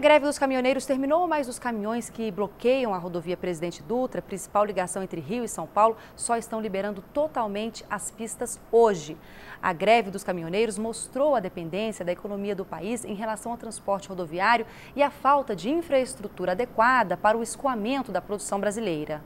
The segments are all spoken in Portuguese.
greve dos caminhoneiros terminou, mas os caminhões que bloqueiam a rodovia Presidente Dutra, principal ligação entre Rio e São Paulo, só estão liberando totalmente as pistas hoje. A greve dos caminhoneiros mostrou a dependência da economia do país em relação ao transporte rodoviário e a falta de infraestrutura adequada para o escoamento da produção brasileira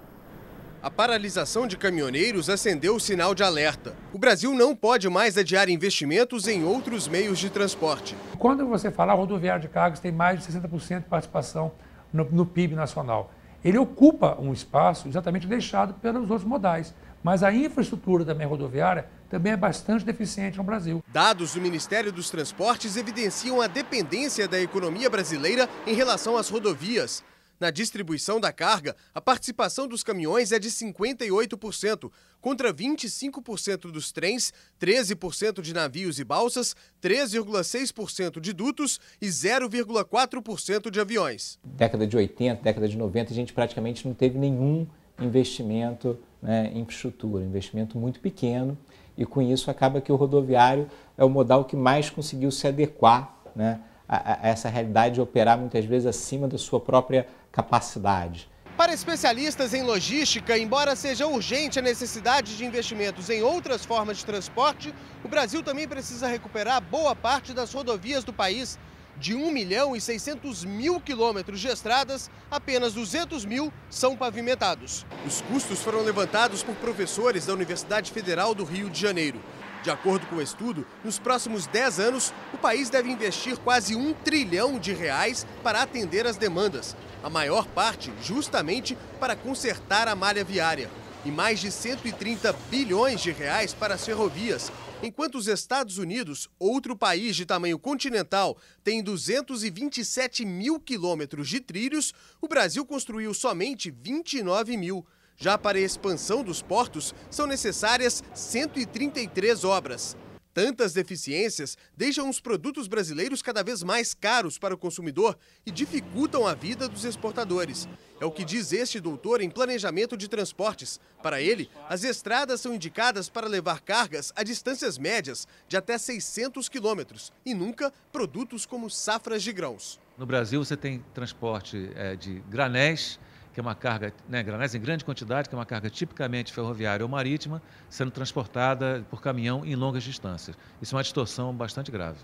a paralisação de caminhoneiros acendeu o sinal de alerta. O Brasil não pode mais adiar investimentos em outros meios de transporte. Quando você fala rodoviário de cargas, tem mais de 60% de participação no, no PIB nacional. Ele ocupa um espaço exatamente deixado pelos outros modais. Mas a infraestrutura também rodoviária também é bastante deficiente no Brasil. Dados do Ministério dos Transportes evidenciam a dependência da economia brasileira em relação às rodovias. Na distribuição da carga, a participação dos caminhões é de 58%, contra 25% dos trens, 13% de navios e balsas, 3,6% de dutos e 0,4% de aviões. Década de 80, década de 90, a gente praticamente não teve nenhum investimento né, em infraestrutura, investimento muito pequeno, e com isso acaba que o rodoviário é o modal que mais conseguiu se adequar né, a, a essa realidade de operar muitas vezes acima da sua própria capacidade. Para especialistas em logística, embora seja urgente a necessidade de investimentos em outras formas de transporte, o Brasil também precisa recuperar boa parte das rodovias do país. De 1 milhão e 600 mil quilômetros de estradas, apenas 200 mil são pavimentados. Os custos foram levantados por professores da Universidade Federal do Rio de Janeiro. De acordo com o estudo, nos próximos 10 anos, o país deve investir quase um trilhão de reais para atender as demandas, a maior parte justamente para consertar a malha viária, e mais de 130 bilhões de reais para as ferrovias, enquanto os Estados Unidos, outro país de tamanho continental, tem 227 mil quilômetros de trilhos, o Brasil construiu somente 29 mil. Já para a expansão dos portos, são necessárias 133 obras. Tantas deficiências deixam os produtos brasileiros cada vez mais caros para o consumidor e dificultam a vida dos exportadores. É o que diz este doutor em planejamento de transportes. Para ele, as estradas são indicadas para levar cargas a distâncias médias de até 600 quilômetros e nunca produtos como safras de grãos. No Brasil, você tem transporte eh, de granéis que é uma carga, né, em grande quantidade, que é uma carga tipicamente ferroviária ou marítima, sendo transportada por caminhão em longas distâncias. Isso é uma distorção bastante grave.